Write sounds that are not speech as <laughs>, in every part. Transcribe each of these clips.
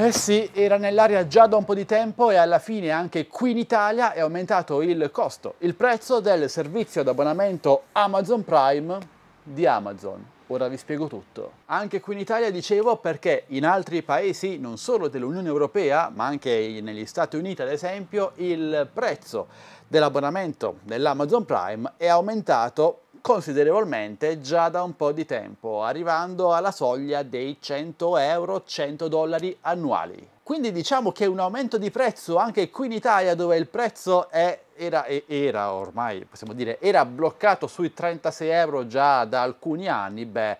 Eh sì, era nell'aria già da un po' di tempo e alla fine anche qui in Italia è aumentato il costo, il prezzo del servizio d'abbonamento Amazon Prime di Amazon. Ora vi spiego tutto. Anche qui in Italia dicevo perché in altri paesi, non solo dell'Unione Europea, ma anche negli Stati Uniti ad esempio, il prezzo dell'abbonamento dell'Amazon Prime è aumentato considerevolmente già da un po' di tempo, arrivando alla soglia dei 100 euro, 100 dollari annuali. Quindi diciamo che un aumento di prezzo anche qui in Italia dove il prezzo è, era, era, ormai, possiamo dire, era bloccato sui 36 euro già da alcuni anni, beh,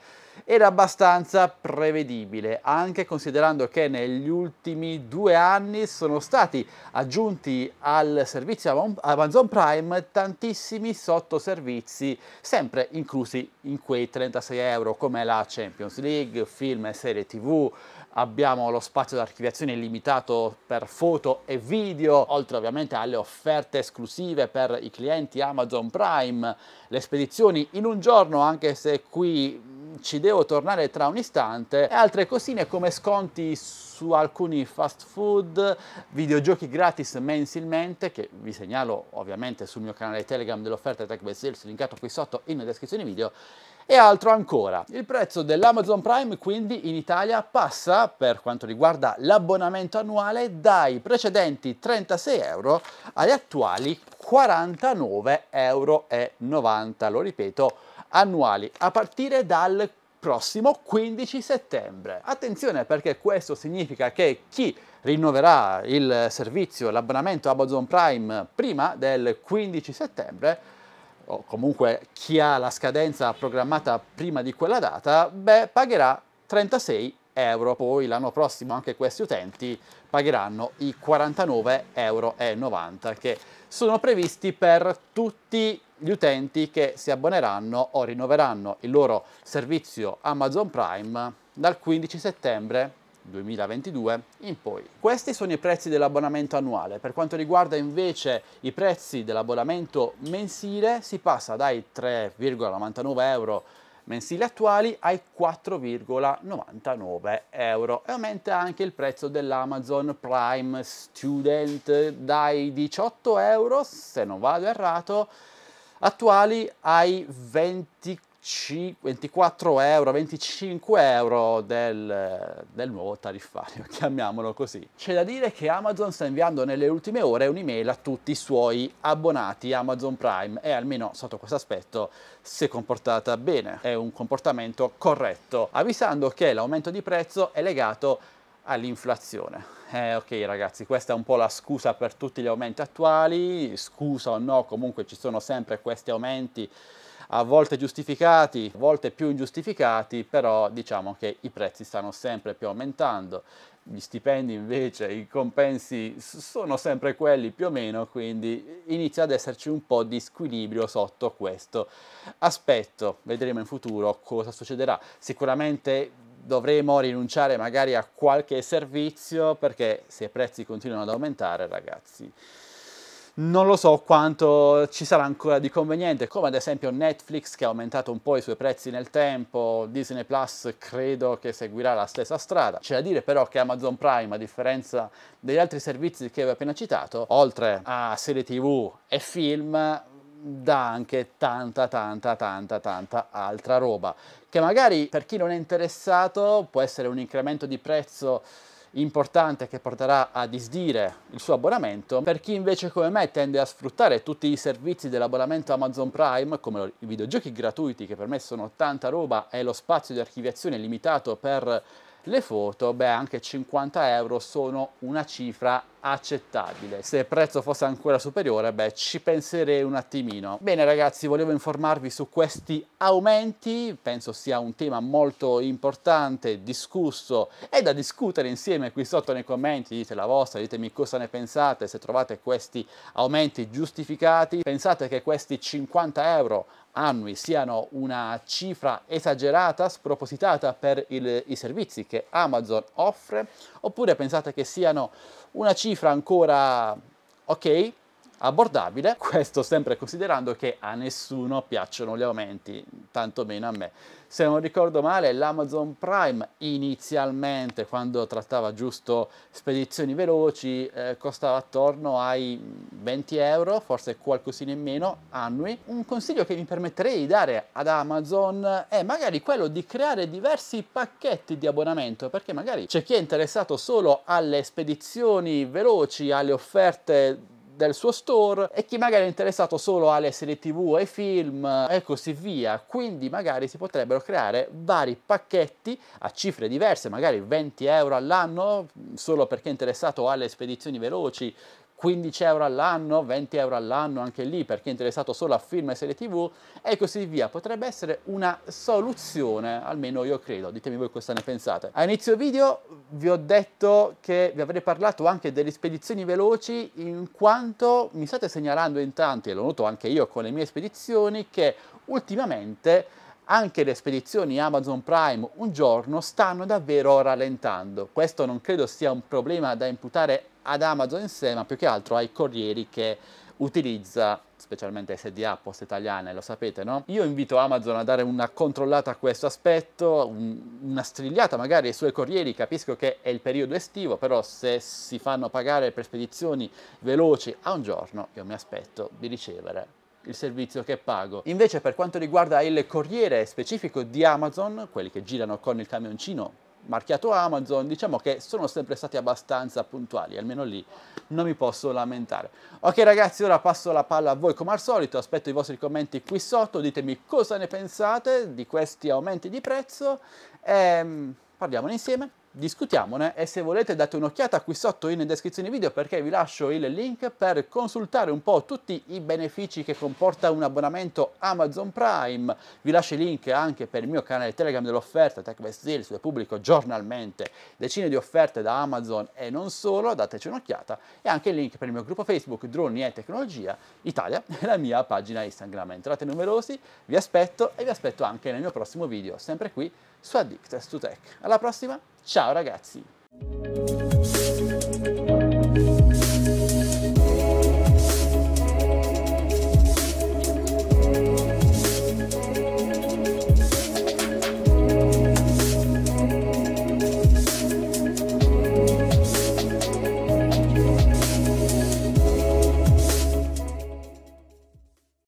era abbastanza prevedibile, anche considerando che negli ultimi due anni sono stati aggiunti al servizio Amazon Prime tantissimi sottoservizi, sempre inclusi in quei 36 euro, come la Champions League, film e serie tv, abbiamo lo spazio di archiviazione limitato per foto e video, oltre ovviamente alle offerte esclusive per i clienti Amazon Prime, le spedizioni in un giorno, anche se qui ci devo tornare tra un istante, e altre cosine come sconti su alcuni fast food, videogiochi gratis mensilmente, che vi segnalo ovviamente sul mio canale Telegram dell'offerta Tech Best Sales, linkato qui sotto in descrizione video, e altro ancora. Il prezzo dell'Amazon Prime quindi in Italia passa, per quanto riguarda l'abbonamento annuale, dai precedenti 36 euro agli attuali 49,90 euro. Lo ripeto, annuali a partire dal prossimo 15 settembre. Attenzione perché questo significa che chi rinnoverà il servizio, l'abbonamento Amazon Prime prima del 15 settembre o comunque chi ha la scadenza programmata prima di quella data, beh, pagherà 36 euro. Poi l'anno prossimo anche questi utenti pagheranno i 49,90 euro che sono previsti per tutti i gli utenti che si abboneranno o rinnoveranno il loro servizio Amazon Prime dal 15 settembre 2022 in poi. Questi sono i prezzi dell'abbonamento annuale. Per quanto riguarda invece i prezzi dell'abbonamento mensile, si passa dai 3,99 euro mensili attuali ai 4,99 euro e aumenta anche il prezzo dell'Amazon Prime Student dai 18 euro, se non vado errato, attuali ai 25, 24 euro, 25 euro del, del nuovo tariffario, <laughs> chiamiamolo così. C'è da dire che Amazon sta inviando nelle ultime ore un'email a tutti i suoi abbonati Amazon Prime e almeno sotto questo aspetto si è comportata bene, è un comportamento corretto, avvisando che l'aumento di prezzo è legato a all'inflazione. Eh, ok ragazzi, questa è un po' la scusa per tutti gli aumenti attuali, scusa o no, comunque ci sono sempre questi aumenti a volte giustificati, a volte più ingiustificati, però diciamo che i prezzi stanno sempre più aumentando, gli stipendi invece, i compensi sono sempre quelli più o meno, quindi inizia ad esserci un po' di squilibrio sotto questo aspetto. Vedremo in futuro cosa succederà. Sicuramente dovremo rinunciare magari a qualche servizio perché se i prezzi continuano ad aumentare, ragazzi, non lo so quanto ci sarà ancora di conveniente, come ad esempio Netflix che ha aumentato un po' i suoi prezzi nel tempo, Disney Plus credo che seguirà la stessa strada. C'è da dire però che Amazon Prime, a differenza degli altri servizi che avevo appena citato, oltre a serie TV e film, dà anche tanta tanta tanta tanta altra roba che magari per chi non è interessato può essere un incremento di prezzo importante che porterà a disdire il suo abbonamento. Per chi invece come me tende a sfruttare tutti i servizi dell'abbonamento Amazon Prime, come i videogiochi gratuiti che per me sono tanta roba e lo spazio di archiviazione limitato per le foto, beh anche 50 euro sono una cifra accettabile. Se il prezzo fosse ancora superiore, beh, ci penserei un attimino. Bene ragazzi, volevo informarvi su questi aumenti, penso sia un tema molto importante, discusso e da discutere insieme qui sotto nei commenti, dite la vostra, ditemi cosa ne pensate, se trovate questi aumenti giustificati, pensate che questi 50 euro annui siano una cifra esagerata, spropositata per il, i servizi che Amazon offre, oppure pensate che siano una cifra cifra ancora ok, abbordabile, <laughs> questo sempre considerando che a nessuno piacciono gli aumenti, tantomeno a me. Se non ricordo male, l'Amazon Prime inizialmente, quando trattava giusto spedizioni veloci, eh, costava attorno ai 20 euro, forse qualcosina in meno, annui. Un consiglio che mi permetterei di dare ad Amazon è magari quello di creare diversi pacchetti di abbonamento, perché magari c'è chi è interessato solo alle spedizioni veloci, alle offerte del suo store e chi magari è interessato solo alle serie tv e film e così via. Quindi magari si potrebbero creare vari pacchetti a cifre diverse, magari 20 euro all'anno solo perché è interessato alle spedizioni veloci, 15 euro all'anno, 20 euro all'anno anche lì per chi è interessato solo a film e serie tv e così via. Potrebbe essere una soluzione, almeno io credo, ditemi voi cosa ne pensate. A inizio video vi ho detto che vi avrei parlato anche delle spedizioni veloci in quanto mi state segnalando in tanti, e lo noto anche io con le mie spedizioni, che ultimamente anche le spedizioni Amazon Prime un giorno stanno davvero rallentando. Questo non credo sia un problema da imputare ad Amazon in sé, ma più che altro ai corrieri che utilizza specialmente SDA, post Italiane, lo sapete, no? Io invito Amazon a dare una controllata a questo aspetto, un, una strigliata magari ai suoi corrieri, capisco che è il periodo estivo, però se si fanno pagare per spedizioni veloci a un giorno, io mi aspetto di ricevere il servizio che pago. Invece per quanto riguarda il corriere specifico di Amazon, quelli che girano con il camioncino marchiato Amazon, diciamo che sono sempre stati abbastanza puntuali, almeno lì non mi posso lamentare. Ok ragazzi, ora passo la palla a voi come al solito, aspetto i vostri commenti qui sotto, ditemi cosa ne pensate di questi aumenti di prezzo e mm, parliamone insieme discutiamone e se volete date un'occhiata qui sotto in descrizione video perché vi lascio il link per consultare un po' tutti i benefici che comporta un abbonamento Amazon Prime. Vi lascio il link anche per il mio canale Telegram dell'offerta TechVest Deals dove pubblico giornalmente decine di offerte da Amazon e non solo, dateci un'occhiata e anche il link per il mio gruppo Facebook Droni e Tecnologia Italia <laughs> e la mia pagina Instagram. Entrate numerosi, vi aspetto e vi aspetto anche nel mio prossimo video, sempre qui su Addictors to Tech. Alla prossima, ciao ragazzi!